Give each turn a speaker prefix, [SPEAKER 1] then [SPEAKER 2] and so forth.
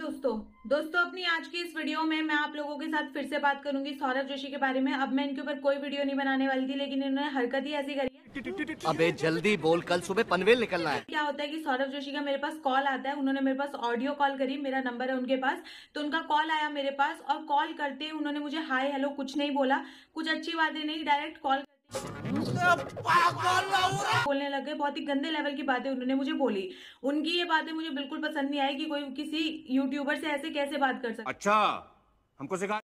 [SPEAKER 1] दोस्तों
[SPEAKER 2] दोस्तों अपनी आज की इस वीडियो में मैं आप लोगों के साथ फिर से बात करूंगी सौरभ जोशी के बारे में अब मैं इनके ऊपर कोई वीडियो नहीं बनाने वाली थी लेकिन इन्होंने हरकत ही ऐसी करी
[SPEAKER 3] अबे जल्दी बोल कल सुबह पनवेल निकलना है
[SPEAKER 2] क्या होता है कि सौरभ जोशी का मेरे पास कॉल आता है उन्होंने मेरे पास ऑडियो कॉल करी मेरा नंबर है उनके पास तो उनका कॉल आया मेरे पास और कॉल करते ही उन्होंने मुझे हाय हेलो कुछ नहीं बोला कुछ अच्छी बातें नहीं डायरेक्ट कॉल लग गए बहुत ही गंदे लेवल की बातें उन्होंने मुझे बोली उनकी ये बातें मुझे बिल्कुल पसंद नहीं आई कि कोई किसी यूट्यूबर से
[SPEAKER 4] ऐसे कैसे बात कर सकता अच्छा हमको सिखा